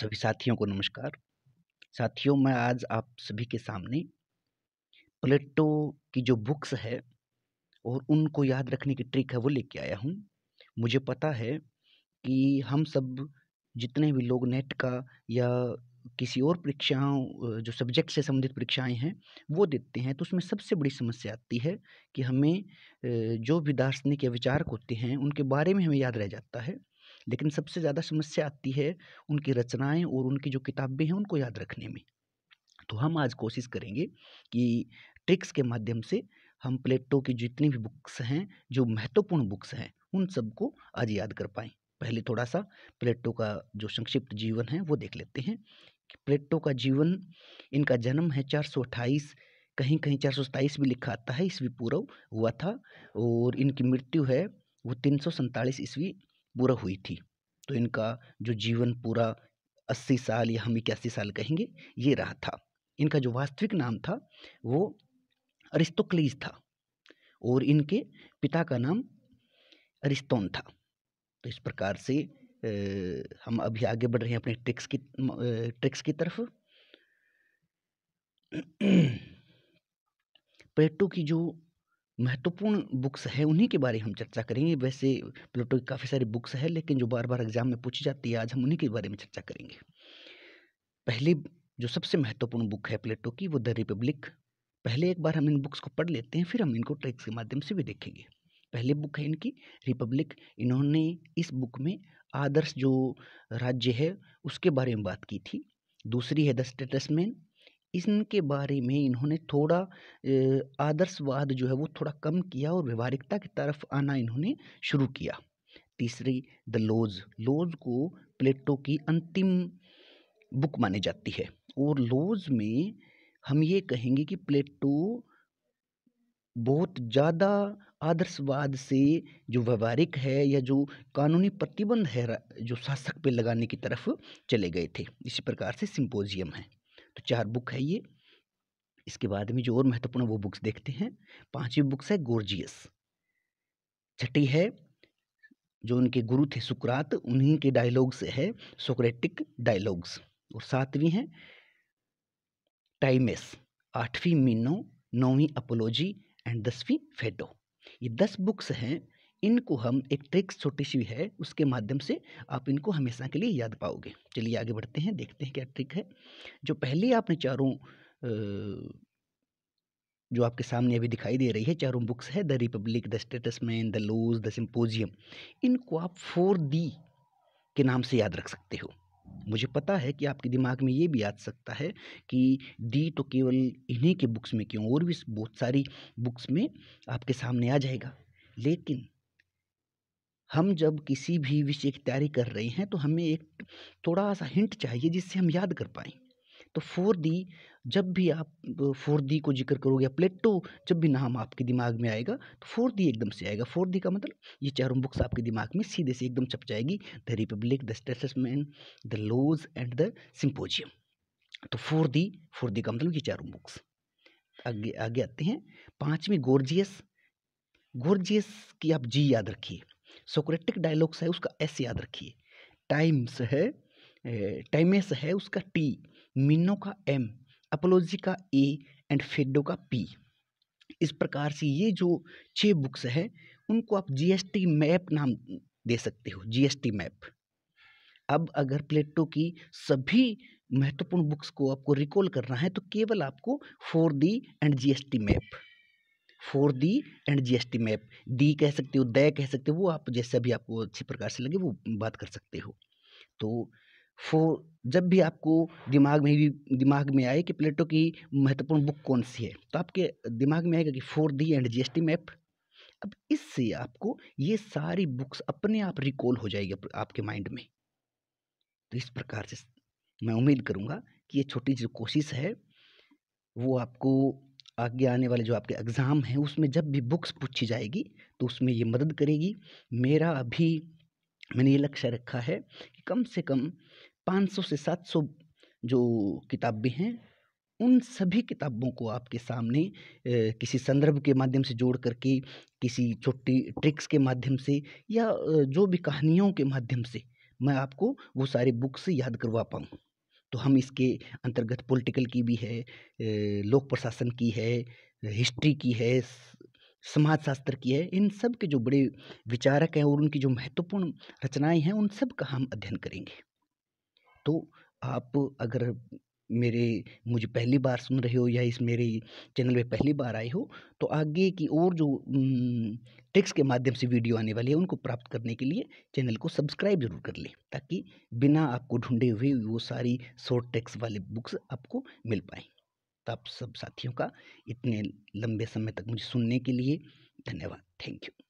सभी साथियों को नमस्कार साथियों मैं आज आप सभी के सामने प्लेटो की जो बुक्स है और उनको याद रखने की ट्रिक है वो लेके आया हूँ मुझे पता है कि हम सब जितने भी लोग नेट का या किसी और परीक्षाओं जो सब्जेक्ट से संबंधित परीक्षाएं हैं वो देते हैं तो उसमें सबसे बड़ी समस्या आती है कि हमें जो भी दार्शनिक या विचारक होते हैं उनके बारे में हमें याद रह जाता है लेकिन सबसे ज़्यादा समस्या आती है उनकी रचनाएँ और उनकी जो किताबें हैं उनको याद रखने में तो हम आज कोशिश करेंगे कि ट्रिक्स के माध्यम से हम प्लेटो की जितनी भी बुक्स हैं जो महत्वपूर्ण बुक्स हैं उन सबको आज याद कर पाएँ पहले थोड़ा सा प्लेटो का जो संक्षिप्त जीवन है वो देख लेते हैं प्लेटो का जीवन इनका जन्म है चार सौ कहीं कहीं चार सौ भी लिखा आता है ईस्वी पूर्व हुआ था और इनकी मृत्यु है वो तीन सौ सैंतालीस ईस्वी पूरा हुई थी तो इनका जो जीवन पूरा अस्सी साल या हम इक्यासी साल कहेंगे ये रहा था इनका जो वास्तविक नाम था वो अरिस्तोक्लीज था और इनके पिता का नाम अरिस्तोन था तो इस प्रकार से ए, हम अभी आगे बढ़ रहे हैं अपने ट्रिक्स की ट्रिक्स की तरफ प्लेटो की जो महत्वपूर्ण बुक्स है उन्हीं के बारे में हम चर्चा करेंगे वैसे प्लेटो की काफ़ी सारी बुक्स है लेकिन जो बार बार एग्जाम में पूछी जाती है आज हम उन्हीं के बारे में चर्चा करेंगे पहली जो सबसे महत्वपूर्ण बुक है प्लेटो की वो द रिपब्लिक पहले एक बार हम इन बुक्स को पढ़ लेते हैं फिर हम इनको ट्रिक्स के माध्यम से भी देखेंगे पहली बुक है इनकी रिपब्लिक इन्होंने इस बुक में आदर्श जो राज्य है उसके बारे में बात की थी दूसरी है द स्टेटसमैन इनके बारे में इन्होंने थोड़ा आदर्शवाद जो है वो थोड़ा कम किया और व्यवहारिकता की तरफ आना इन्होंने शुरू किया तीसरी द लोज़ लोज़ को प्लेटो की अंतिम बुक मानी जाती है और लोज़ में हम ये कहेंगे कि प्लेटो बहुत ज़्यादा आदर्शवाद से जो व्यवहारिक है या जो कानूनी प्रतिबंध है जो शासक पे लगाने की तरफ चले गए थे इसी प्रकार से सिंपोजियम है तो चार बुक है ये इसके बाद में जो और महत्वपूर्ण वो बुक्स देखते हैं पांचवी बुक्स है गोर्जियस छठी है जो उनके गुरु थे सुकरात उन्हीं के डायलॉग्स है सोक्रेटिक डायलॉग्स और सातवीं है टाइमेस आठवीं मीनो नौवीं अपोलॉजी एंड दसवीं फेडो ये दस बुक्स हैं इनको हम एक ट्रिक छोटी सी है उसके माध्यम से आप इनको हमेशा के लिए याद पाओगे चलिए आगे बढ़ते हैं देखते हैं क्या ट्रिक है जो पहले आपने चारों जो आपके सामने अभी दिखाई दे रही है चारों बुक्स है the Republic the Statesman the Laws the Symposium इनको आप फोर दी के नाम से याद रख सकते हो मुझे पता है कि आपके दिमाग में ये भी आ सकता है कि डी तो केवल इन्हीं के बुक्स में क्यों और भी बहुत सारी बुक्स में आपके सामने आ जाएगा लेकिन हम जब किसी भी विषय की तैयारी कर रहे हैं तो हमें एक थोड़ा सा हिंट चाहिए जिससे हम याद कर पाएँ तो फोर दी जब भी आप फोर दी को जिक्र करोगे या प्लेटो जब भी नाम आपके दिमाग में आएगा तो फोर दी एकदम से आएगा फोर दी का मतलब ये चारों बुक्स आपके दिमाग में सीधे से एकदम छप जाएगी the Republic the Statesman the Laws and the Symposium तो फोर दी फोर दी का मतलब ये चारों बुक्स आगे आगे आते हैं पाँचवीं गोर्जियस गोर्जियस की आप जी याद रखिए सोक्रेटिक डायलॉग्स है उसका एस याद रखिए टाइम्स है टाइमेस है उसका टी मिनो का एम अपोलोजी का ए एंड फेडो का पी इस प्रकार से ये जो छः बुक्स हैं उनको आप जीएसटी मैप नाम दे सकते हो जीएसटी मैप अब अगर प्लेटो की सभी महत्वपूर्ण बुक्स को आपको रिकॉल करना है तो केवल आपको four D and GST map four D and GST map D कह सकते हो द कह सकते हो वो आप जैसे भी आपको अच्छी प्रकार से लगे वो बात कर सकते हो तो फॉर जब भी आपको दिमाग में भी दिमाग में आए कि प्लेटो की महत्वपूर्ण बुक कौन सी है तो आपके दिमाग में आएगा कि four D and GST map अब इससे आपको ये सारी बुक्स अपने आप रिकॉल हो जाएगी आपके माइंड में तो इस प्रकार से मैं उम्मीद करूँगा कि ये छोटी जो कोशिश है वो आपको आगे आने वाले जो आपके एग्ज़ाम हैं उसमें जब भी बुक्स पूछी जाएगी तो उसमें ये मदद करेगी मेरा अभी मैंने ये लक्ष्य रखा है कि कम से कम 500 से 700 जो किताबें हैं उन सभी किताबों को आपके सामने ए, किसी संदर्भ के माध्यम से जोड़ करके किसी छोटी ट्रिक्स के माध्यम से या जो भी कहानियों के माध्यम से मैं आपको वो सारी बुक्स याद करवा पाऊँ तो हम इसके अंतर्गत पॉलिटिकल की भी है लोक प्रशासन की है हिस्ट्री की है समाज शास्त्र की है इन सब के जो बड़े विचारक हैं और उनकी जो महत्वपूर्ण रचनाएं हैं उन सब का हम अध्ययन करेंगे तो आप अगर मेरे मुझे पहली बार सुन रहे हो या इस मेरे चैनल पे पहली बार आए हो तो आगे की और जो टेक्स्ट के माध्यम से वीडियो आने वाली है उनको प्राप्त करने के लिए चैनल को सब्सक्राइब जरूर कर लें ताकि बिना आपको ढूंढे हुए वो सारी शॉर्ट टेक्स वाले बुक्स आपको मिल पाएँ तो आप सब साथियों का इतने लंबे समय तक मुझे सुनने के लिए धन्यवाद थैंक यू